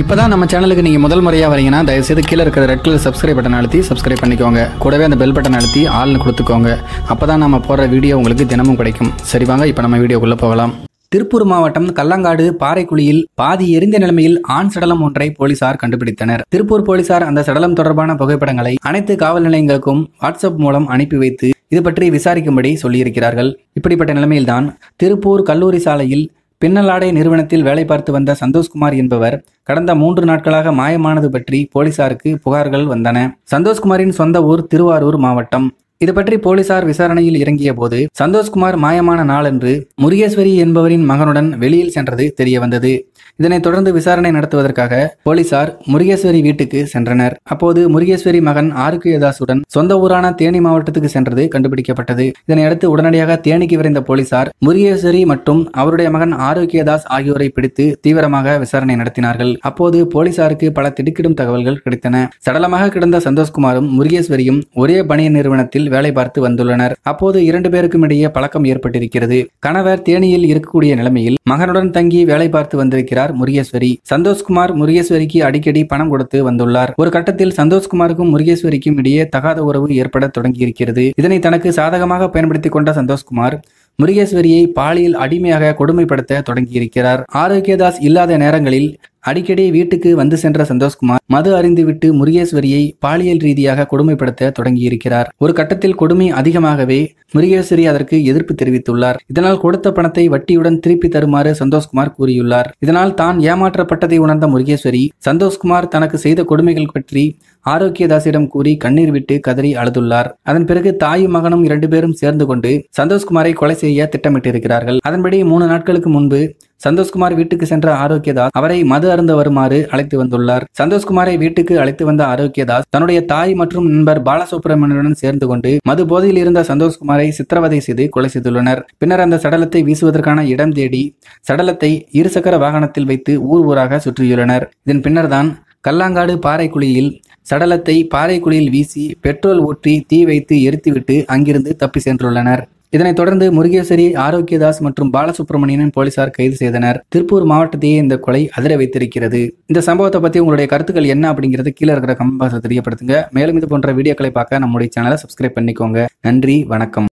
இப்போதான் நம்ம சேனலுக்கு நீங்கள் முதல் முறையாக வரீங்கன்னா தயவுசெய்து கீழே இருக்கிற ரெட் கலர் சப்ஸ்கிரைப் பட்டன் அழுத்தி சப்ஸ்கிரைப் பண்ணிக்கோங்க கூடவே அந்த பெல் பட்டன் அழுத்தி ஆள்னு கொடுத்துக்கோங்க அப்போ தான் நம்ம போடுற வீடியோ உங்களுக்கு தினமும் கிடைக்கும் சரி வாங்க இப்போ நம்ம வீடியோக்குள்ளே போகலாம் திருப்பூர் மாவட்டம் கல்லங்காடு பாறைக்குழியில் பாதி எரிந்த நிலைமையில் ஆண் சடலம் ஒன்றை போலீசார் கண்டுபிடித்தனர் திருப்பூர் போலீசார் அந்த சடலம் தொடர்பான புகைப்படங்களை அனைத்து காவல் நிலையங்களுக்கும் வாட்ஸ்அப் மூலம் அனுப்பி வைத்து இது பற்றி விசாரிக்கும்படி சொல்லியிருக்கிறார்கள் இப்படிப்பட்ட நிலைமையில்தான் திருப்பூர் கல்லூரி சாலையில் பின்னலாடை நிறுவனத்தில் வேலை பார்த்து வந்த சந்தோஷ்குமார் என்பவர் கடந்த மூன்று நாட்களாக மாயமானது பற்றி போலீசாருக்கு புகார்கள் வந்தன சந்தோஷ்குமாரின் சொந்த ஊர் திருவாரூர் மாவட்டம் இது பற்றி போலீசார் விசாரணையில் இறங்கிய போது சந்தோஷ்குமார் மாயமான நாளன்று முருகேஸ்வரி என்பவரின் மகனுடன் வெளியில் சென்றது தெரிய வந்தது இதனைத் தொடர்ந்து விசாரணை நடத்துவதற்காக போலீசார் முருகேஸ்வரி வீட்டுக்கு சென்றனர் அப்போது முருகேஸ்வரி மகன் ஆருக்கியதாசுடன் சொந்த ஊரான தேனி மாவட்டத்துக்கு சென்றது கண்டுபிடிக்கப்பட்டது இதனையடுத்து உடனடியாக தேனிக்கு விரைந்த போலீசார் முருகேஸ்வரி மற்றும் அவருடைய மகன் ஆரோக்கியதாஸ் ஆகியோரை பிடித்து தீவிரமாக விசாரணை நடத்தினார்கள் அப்போது போலீசாருக்கு பல திடுக்கிடும் தகவல்கள் கிடைத்தன சடலமாக கிடந்த சந்தோஷ்குமாரும் முருகேஸ்வரியும் ஒரே பணிய நிறுவனத்தில் வேலை பார்த்து வந்துள்ளனர் அப்போது இரண்டு பேருக்கும் இடையே பழக்கம் ஏற்பட்டிருக்கிறது கணவர் தேனியில் இருக்கக்கூடிய நிலைமையில் மகனுடன் தங்கி வேலை பார்த்து வந்திருக்கிறார் முருகேஸ்வரி சந்தோஷ்குமார் முருகேஸ்வரிக்கு அடிக்கடி பணம் கொடுத்து வந்துள்ளார் ஒரு கட்டத்தில் சந்தோஷ்குமாருக்கும் முருகேஸ்வரிக்கும் இடையே தகாத உறவு ஏற்பட தொடங்கியிருக்கிறது இதனை தனக்கு சாதகமாக பயன்படுத்திக் கொண்ட சந்தோஷ்குமார் முருகேஸ்வரியை பாலியல் அடிமையாக கொடுமைப்படுத்த தொடங்கியிருக்கிறார் ஆரோக்கியதாஸ் இல்லாத நேரங்களில் அடிக்கடி வீட்டுக்கு வந்து சென்ற சந்தோஷ்குமார் மது அறிந்துவிட்டு முருகேஸ்வரியை பாலியல் ரீதியாக கொடுமைப்படுத்த தொடங்கியிருக்கிறார் ஒரு கட்டத்தில் கொடுமை அதிகமாகவே முருகேஸ்வரி அதற்கு எதிர்ப்பு தெரிவித்துள்ளார் இதனால் கொடுத்த பணத்தை வட்டியுடன் திருப்பி தருமாறு சந்தோஷ்குமார் கூறியுள்ளார் இதனால் தான் ஏமாற்றப்பட்டதை உணர்ந்த முருகேஸ்வரி சந்தோஷ்குமார் தனக்கு செய்த கொடுமைகள் பற்றி ஆரோக்கியதாசிடம் கூறி கண்ணீர் விட்டு கதறி அழுதுள்ளார் அதன் பிறகு தாயும் மகனும் இரண்டு பேரும் சேர்ந்து கொண்டு சந்தோஷ்குமாரை கொலை செய்ய திட்டமிட்டிருக்கிறார்கள் அதன்படி மூணு நாட்களுக்கு முன்பு சந்தோஷ்குமார் வீட்டுக்கு சென்ற ஆரோக்கியதாஸ் அவரை மது அருந்த வருமாறு அழைத்து வந்துள்ளார் சந்தோஷ்குமாரை வீட்டுக்கு அழைத்து வந்த ஆரோக்கியதாஸ் தன்னுடைய தாய் மற்றும் நண்பர் பாலசுப்ரமணியனுடன் சேர்ந்து கொண்டு மது போதையில் இருந்த சந்தோஷ்குமாரை சித்திரவதை செய்து கொலை செய்துள்ளனர் பின்னர் அந்த சடலத்தை வீசுவதற்கான இடம் தேடி சடலத்தை இருசக்கர வாகனத்தில் வைத்து ஊர் ஊராக சுற்றியுள்ளனர் இதன் பின்னர்தான் கல்லாங்காடு பாறைக்குழியில் சடலத்தை பாறைக்குழியில் வீசி பெட்ரோல் ஊற்றி தீ வைத்து எரித்துவிட்டு அங்கிருந்து தப்பி சென்றுள்ளனர் இதனைத் தொடர்ந்து முருகேசரி ஆரோக்கியதாஸ் மற்றும் பாலசுப்ரமணியனின் போலீசார் கைது செய்தனர் திருப்பூர் மாவட்டத்தையே இந்த கொலை அதிர வைத்திருக்கிறது இந்த சம்பவத்தை பற்றி உங்களுடைய கருத்துக்கள் என்ன அப்படிங்கிறது கீழே இருக்கிற கம்பாசை தெரியப்படுத்துங்க மேலும் இது போன்ற வீடியோக்களை பார்க்க நம்முடைய சேனலை சப்ஸ்கிரைப் பண்ணிக்கோங்க நன்றி வணக்கம்